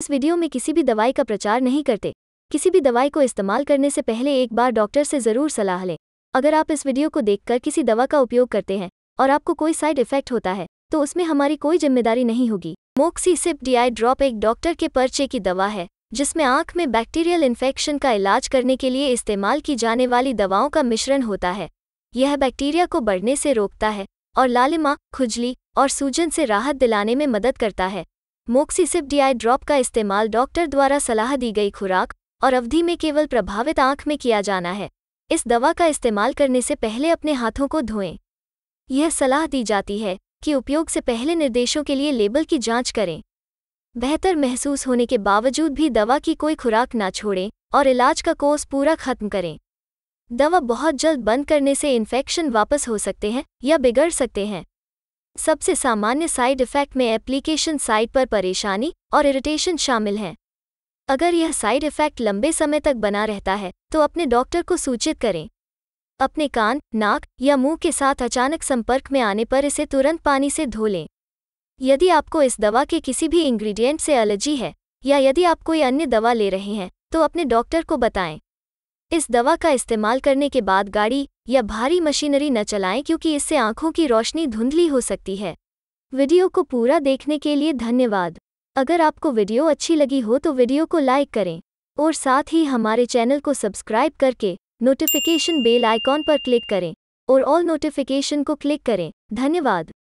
इस वीडियो में किसी भी दवाई का प्रचार नहीं करते किसी भी दवाई को इस्तेमाल करने से पहले एक बार डॉक्टर से ज़रूर सलाह लें अगर आप इस वीडियो को देखकर किसी दवा का उपयोग करते हैं और आपको कोई साइड इफेक्ट होता है तो उसमें हमारी कोई जिम्मेदारी नहीं होगी मोक्सी सिप डीआई ड्रॉप एक डॉक्टर के पर्चे की दवा है जिसमें आंख में बैक्टीरियल इन्फेक्शन का इलाज करने के लिए इस्तेमाल की जाने वाली दवाओं का मिश्रण होता है यह बैक्टीरिया को बढ़ने से रोकता है और लालिमा खुजली और सूजन से राहत दिलाने में मदद करता है मोक्सीसिपडीआई ड्रॉप का इस्तेमाल डॉक्टर द्वारा सलाह दी गई खुराक और अवधि में केवल प्रभावित आंख में किया जाना है इस दवा का इस्तेमाल करने से पहले अपने हाथों को धोएं यह सलाह दी जाती है कि उपयोग से पहले निर्देशों के लिए लेबल की जांच करें बेहतर महसूस होने के बावजूद भी दवा की कोई खुराक ना छोड़ें और इलाज का कोर्स पूरा खत्म करें दवा बहुत जल्द बंद करने से इन्फेक्शन वापस हो सकते हैं या बिगड़ सकते हैं सबसे सामान्य साइड इफेक्ट में एप्लीकेशन साइट पर परेशानी और इरिटेशन शामिल हैं अगर यह साइड इफेक्ट लंबे समय तक बना रहता है तो अपने डॉक्टर को सूचित करें अपने कान नाक या मुंह के साथ अचानक संपर्क में आने पर इसे तुरंत पानी से धो लें यदि आपको इस दवा के किसी भी इंग्रेडिएंट से एलर्जी है या यदि आप कोई अन्य दवा ले रहे हैं तो अपने डॉक्टर को बताएं इस दवा का इस्तेमाल करने के बाद गाड़ी या भारी मशीनरी न चलाएं क्योंकि इससे आंखों की रोशनी धुंधली हो सकती है वीडियो को पूरा देखने के लिए धन्यवाद अगर आपको वीडियो अच्छी लगी हो तो वीडियो को लाइक करें और साथ ही हमारे चैनल को सब्सक्राइब करके नोटिफिकेशन बेल आइकॉन पर क्लिक करें और ऑल नोटिफिकेशन को क्लिक करें धन्यवाद